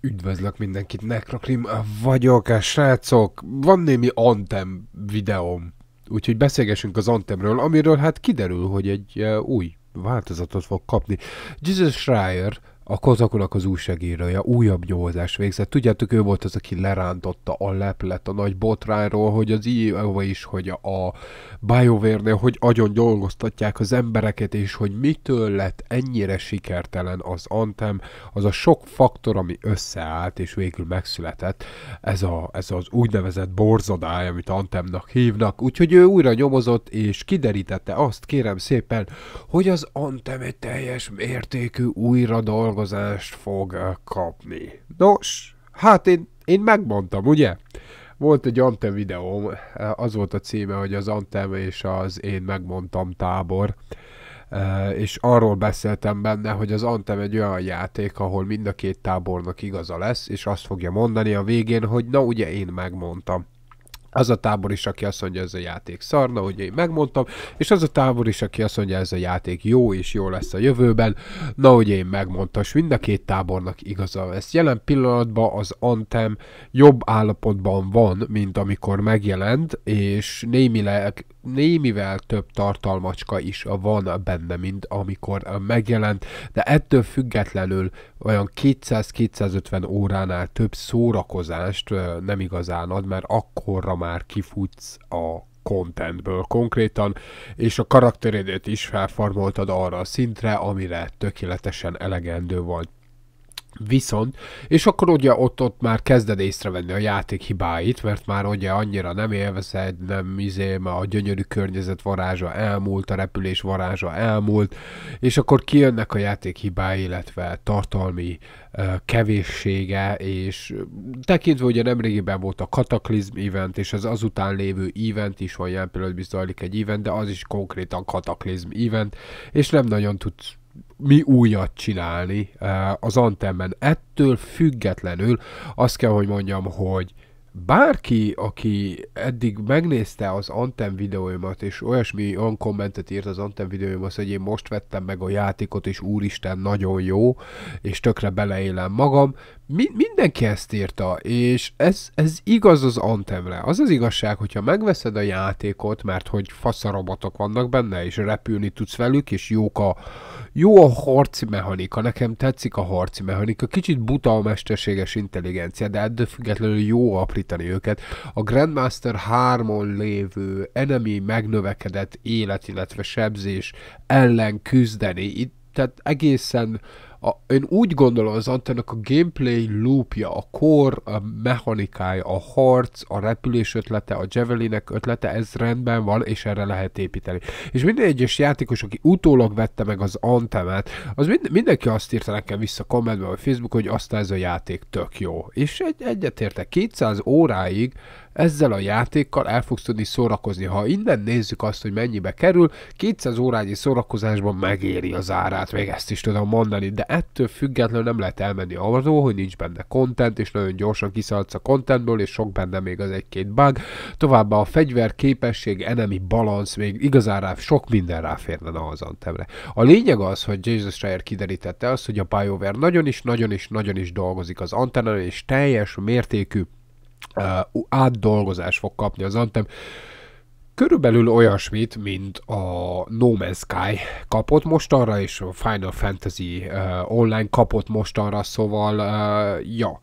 Üdvözlök mindenkit, Necrokrim vagyok, srácok! Van némi Antem videóm, úgyhogy beszélgessünk az Antemről, amiről hát kiderül, hogy egy eh, új változatot fog kapni. Jesus Schreier a kozakonak az újságírója újabb nyomozás végzett. Tudjátok, ő volt az, aki lerántotta a leplet a nagy botrányról, hogy az iowa is, hogy a bioware hogy agyon dolgoztatják az embereket, és hogy mitől lett ennyire sikertelen az Antem, az a sok faktor, ami összeállt, és végül megszületett, ez, a, ez az úgynevezett borzodály, amit Antemnak hívnak, úgyhogy ő újra nyomozott, és kiderítette azt, kérem szépen, hogy az Antem egy teljes mértékű újra dolgozott feldolgozást fog eh, kapni. Nos, hát én, én megmondtam, ugye? Volt egy Antem videóm, eh, az volt a címe, hogy az Antem és az Én megmondtam tábor. Eh, és arról beszéltem benne, hogy az Antem egy olyan játék, ahol mind a két tábornak igaza lesz, és azt fogja mondani a végén, hogy na ugye én megmondtam az a tábor is, aki azt mondja, ez a játék szarna, hogy én megmondtam, és az a tábor is, aki azt mondja, ez a játék jó és jó lesz a jövőben, na, hogy én megmondtam, és mind a két tábornak igaza lesz. Jelen pillanatban az Antem jobb állapotban van, mint amikor megjelent, és némileg némivel több tartalmacska is van benne, mint amikor megjelent, de ettől függetlenül olyan 200-250 óránál több szórakozást nem igazán ad, mert akkorra már kifutsz a contentből konkrétan, és a karakterédét is felfarmoltad arra a szintre, amire tökéletesen elegendő volt. Viszont, és akkor ugye ott, ott már kezded észrevenni a játék hibáit, mert már ugye annyira nem élvezed, nem izé, a gyönyörű környezet varázsa elmúlt, a repülés varázsa elmúlt, és akkor kijönnek a játék hibái, illetve tartalmi kevéssége, és tekintve ugye nemrégiben volt a kataklizm event, és az azután lévő event is, van jelen pillanatban zajlik egy event, de az is konkrétan kataklizm event, és nem nagyon tudsz mi újat csinálni eh, az antenben. Ettől függetlenül azt kell, hogy mondjam, hogy bárki, aki eddig megnézte az Antem videóimat, és olyasmi olyan kommentet írt az Antem videóimat, hogy én most vettem meg a játékot, és úristen, nagyon jó, és tökre beleélem magam, Mi- mindenki ezt írta, és ez, ez igaz az Antemre. Az az igazság, hogyha megveszed a játékot, mert hogy faszarabatok vannak benne, és repülni tudsz velük, és jók a, jó a harci mechanika, nekem tetszik a harci mechanika, kicsit buta a mesterséges intelligencia, de ettől függetlenül jó a segíteni őket. A Grandmaster 3-on lévő enemi megnövekedett élet, illetve sebzés ellen küzdeni. Itt, tehát egészen uh, a, én úgy gondolom az antennak a gameplay loopja, a kor, a mechanikája, a harc, a repülés ötlete, a javelinek ötlete, ez rendben van, és erre lehet építeni. És minden egyes játékos, aki utólag vette meg az antemet, az mind, mindenki azt írta nekem vissza kommentben, vagy Facebook, hogy azt ez a játék tök jó. És egy, egyetértek, 200 óráig ezzel a játékkal el fogsz tudni szórakozni. Ha innen nézzük azt, hogy mennyibe kerül, 200 órányi szórakozásban megéri az árát, még ezt is tudom mondani, de ettől függetlenül nem lehet elmenni arról, hogy nincs benne content, és nagyon gyorsan kiszaladsz a contentből, és sok benne még az egy-két bug. Továbbá a fegyver képesség, enemi balansz, még igazán rá, sok minden ráférne a hazantemre. A lényeg az, hogy Jesus Schreier kiderítette azt, hogy a BioWare nagyon is, nagyon is, nagyon is dolgozik az antennel, és teljes mértékű uh, átdolgozás fog kapni az Anthem. Körülbelül olyasmit, mint a No Man's Sky kapott mostanra, és a Final Fantasy uh, Online kapott mostanra, szóval uh, ja,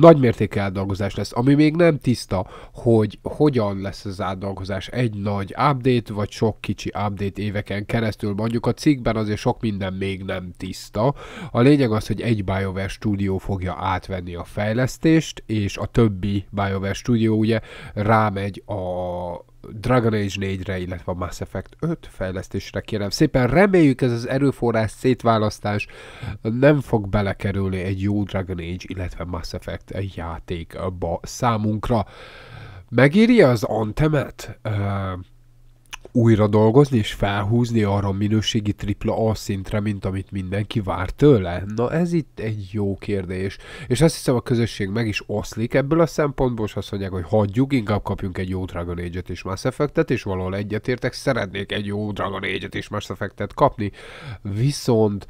nagy mértékű átdolgozás lesz, ami még nem tiszta, hogy hogyan lesz az átdolgozás egy nagy update, vagy sok kicsi update éveken keresztül. Mondjuk a cikkben azért sok minden még nem tiszta. A lényeg az, hogy egy BioWare stúdió fogja átvenni a fejlesztést, és a többi BioWare stúdió ugye rámegy a Dragon Age 4-re, illetve a Mass Effect 5 fejlesztésre kérem szépen. Reméljük ez az erőforrás szétválasztás nem fog belekerülni egy jó Dragon Age, illetve Mass Effect játékba számunkra. Megírja az Antemet? Uh, újra dolgozni és felhúzni arra a minőségi tripla A szintre, mint amit mindenki vár tőle? Na ez itt egy jó kérdés. És azt hiszem a közösség meg is oszlik ebből a szempontból, és azt mondják, hogy hagyjuk, inkább kapjunk egy jó Dragon Age-et és Mass Effect-et, és valahol egyetértek, szeretnék egy jó Dragon Age-et és Mass Effect-et kapni. Viszont,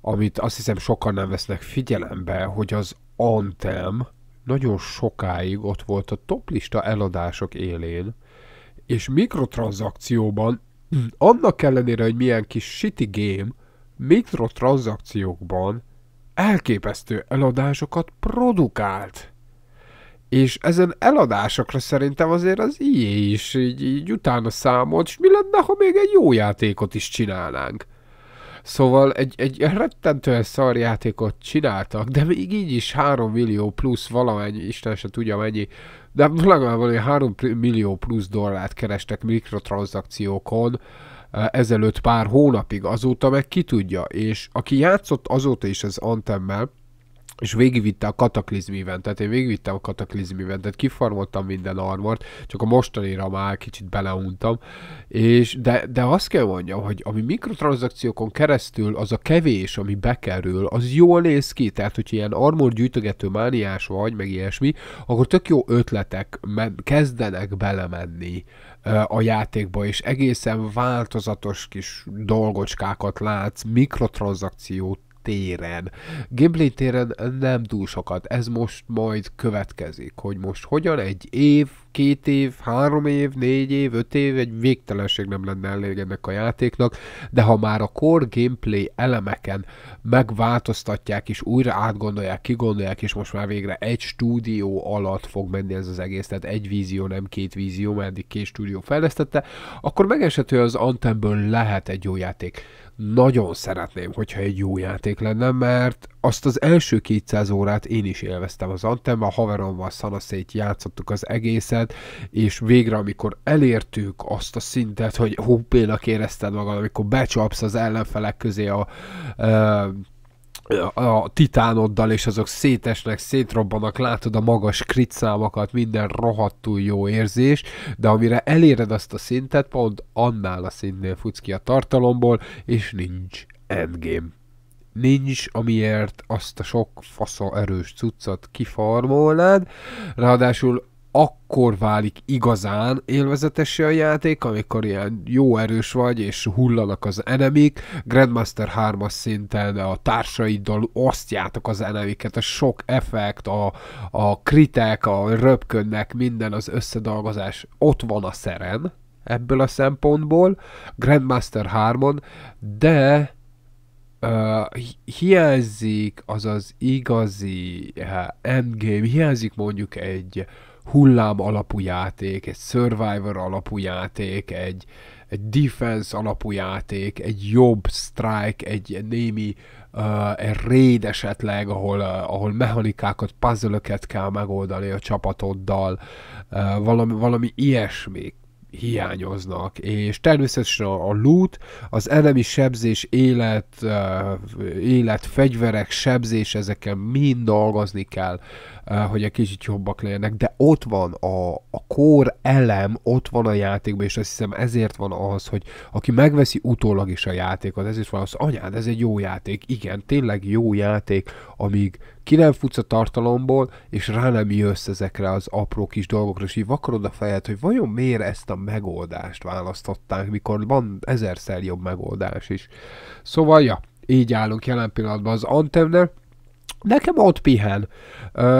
amit azt hiszem sokan nem vesznek figyelembe, hogy az Anthem nagyon sokáig ott volt a toplista eladások élén, és mikrotranszakcióban, annak ellenére, hogy milyen kis shitty game, mikrotranszakciókban elképesztő eladásokat produkált. És ezen eladásokra szerintem azért az IE is így, így utána számolt, és mi lenne, ha még egy jó játékot is csinálnánk. Szóval egy, egy rettentően szar játékot csináltak, de még így is 3 millió plusz valamennyi, Isten se tudja mennyi, de legalább valami 3 millió plusz dollárt kerestek mikrotranszakciókon, eh, ezelőtt pár hónapig, azóta meg ki tudja, és aki játszott azóta is az Antemmel, és végigvitte a Cataclysm tehát én végigvittem a Cataclysm eventet, kifarmoltam minden armort, csak a mostanira már kicsit beleuntam, és de, de azt kell mondjam, hogy ami mikrotranszakciókon keresztül az a kevés, ami bekerül, az jól néz ki, tehát hogyha ilyen armor gyűjtögető mániás vagy, meg ilyesmi, akkor tök jó ötletek men- kezdenek belemenni a játékba, és egészen változatos kis dolgocskákat látsz, mikrotranszakciót téren. Ghibli téren nem túl sokat, ez most majd következik, hogy most hogyan egy év két év, három év, négy év, öt év, egy végtelenség nem lenne elég ennek a játéknak, de ha már a core gameplay elemeken megváltoztatják és újra átgondolják, kigondolják, és most már végre egy stúdió alatt fog menni ez az egész, tehát egy vízió, nem két vízió, mert eddig két stúdió fejlesztette, akkor megeshető az Antemből lehet egy jó játék nagyon szeretném, hogyha egy jó játék lenne, mert azt az első 200 órát én is élveztem az Antem, a haverommal szanaszét játszottuk az egészet, mindent, és végre, amikor elértük azt a szintet, hogy húpénak érezted magad, amikor becsapsz az ellenfelek közé a, a a titánoddal, és azok szétesnek, szétrobbanak, látod a magas kritszámokat, minden rohadtul jó érzés, de amire eléred azt a szintet, pont annál a szintnél futsz ki a tartalomból, és nincs endgame. Nincs, amiért azt a sok fasza erős cuccat kifarmolnád, ráadásul akkor válik igazán élvezetesé a játék, amikor ilyen jó erős vagy, és hullanak az enemik. Grandmaster 3-as szinten a társaiddal osztjátok az enemiket, a sok effekt, a, a kritek, a röpködnek, minden az összedolgozás ott van a szeren ebből a szempontból, Grandmaster 3-on, de Uh, hiányzik az az igazi uh, endgame, hiányzik mondjuk egy hullám alapú játék, egy survivor alapú játék, egy, egy defense alapú játék, egy jobb strike, egy némi uh, egy raid esetleg, ahol, uh, ahol mechanikákat, puzzle kell megoldani a csapatoddal, uh, valami, valami ilyesmi hiányoznak, és természetesen a, a loot, az elemi sebzés, élet, uh, élet, fegyverek, sebzés, ezeken mind dolgozni kell, uh, hogy egy kicsit jobbak legyenek, de ott van a, a kor elem, ott van a játékban, és azt hiszem ezért van az, hogy aki megveszi utólag is a játékot, ezért van az, anyád, ez egy jó játék, igen, tényleg jó játék, amíg ki nem futsz a tartalomból, és rá nem jössz ezekre az apró kis dolgokra, és így vakarod a fejed, hogy vajon miért ezt a megoldást választották, mikor van ezerszer jobb megoldás is. Szóval, ja, így állunk jelen pillanatban az Antemnél, nekem ott pihen.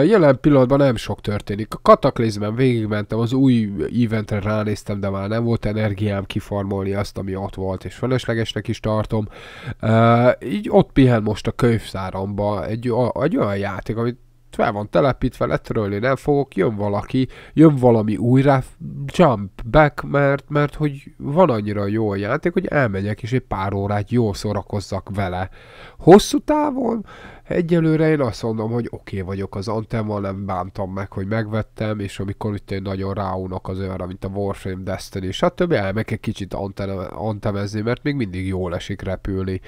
Jelen pillanatban nem sok történik. A kataklizmen végigmentem, az új eventre ránéztem, de már nem volt energiám kifarmolni azt, ami ott volt, és fölöslegesnek is tartom. Így ott pihen most a könyvszáramba egy, egy olyan játék, amit fel van telepítve, letörölni nem fogok, jön valaki, jön valami újra, jump back, mert, mert hogy van annyira jó a játék, hogy elmegyek és egy pár órát jól szórakozzak vele. Hosszú távon egyelőre én azt mondom, hogy oké okay vagyok az antemmal, nem bántam meg, hogy megvettem, és amikor itt én nagyon ráúnak az olyanra, mint a Warframe Destiny, stb. elmegyek egy kicsit antemezni, mert még mindig jól esik repülni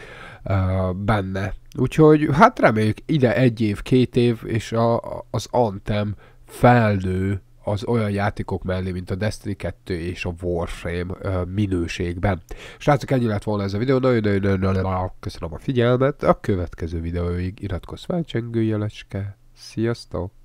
uh, benne. Úgyhogy hát reméljük ide egy év, két év, és a, az Anthem felnő az olyan játékok mellé, mint a Destiny 2 és a Warframe ö, minőségben. Srácok, ennyi lett volna ez a videó. Nagyon-nagyon köszönöm a figyelmet. A következő videóig iratkozz fel, csengőjelecske. Sziasztok!